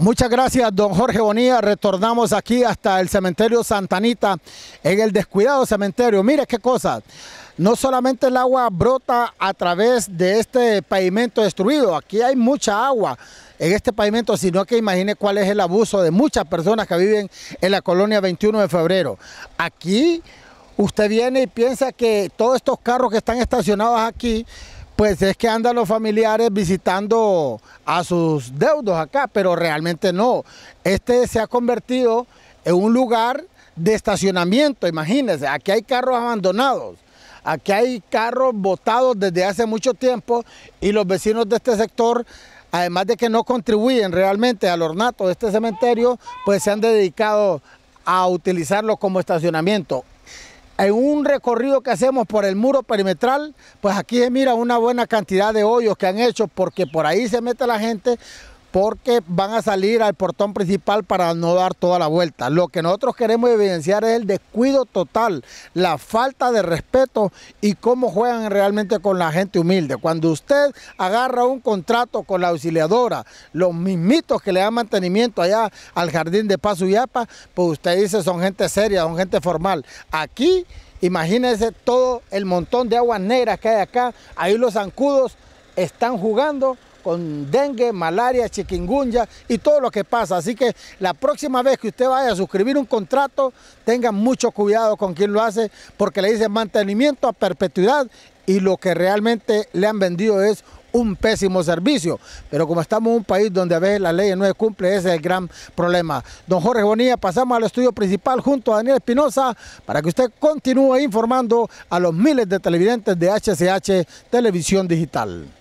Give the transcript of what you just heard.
Muchas gracias, don Jorge Bonilla. Retornamos aquí hasta el cementerio Santanita, en el descuidado cementerio. Mire qué cosa. No solamente el agua brota a través de este pavimento destruido, aquí hay mucha agua en este pavimento, sino que imagine cuál es el abuso de muchas personas que viven en la colonia 21 de febrero. Aquí usted viene y piensa que todos estos carros que están estacionados aquí pues es que andan los familiares visitando a sus deudos acá, pero realmente no. Este se ha convertido en un lugar de estacionamiento, imagínense, aquí hay carros abandonados. Aquí hay carros botados desde hace mucho tiempo y los vecinos de este sector además de que no contribuyen realmente al ornato de este cementerio, pues se han dedicado a utilizarlo como estacionamiento. En un recorrido que hacemos por el muro perimetral, pues aquí se mira una buena cantidad de hoyos que han hecho porque por ahí se mete la gente porque van a salir al portón principal para no dar toda la vuelta. Lo que nosotros queremos evidenciar es el descuido total, la falta de respeto y cómo juegan realmente con la gente humilde. Cuando usted agarra un contrato con la auxiliadora, los mismitos que le dan mantenimiento allá al jardín de Paso Yapa, pues usted dice son gente seria, son gente formal. Aquí, imagínese todo el montón de aguas negras que hay acá, ahí los zancudos están jugando con dengue, malaria, chikungunya y todo lo que pasa. Así que la próxima vez que usted vaya a suscribir un contrato, tenga mucho cuidado con quien lo hace porque le dice mantenimiento a perpetuidad y lo que realmente le han vendido es un pésimo servicio. Pero como estamos en un país donde a veces la ley no se cumple, ese es el gran problema. Don Jorge Bonilla, pasamos al estudio principal junto a Daniel Espinosa para que usted continúe informando a los miles de televidentes de HCH Televisión Digital.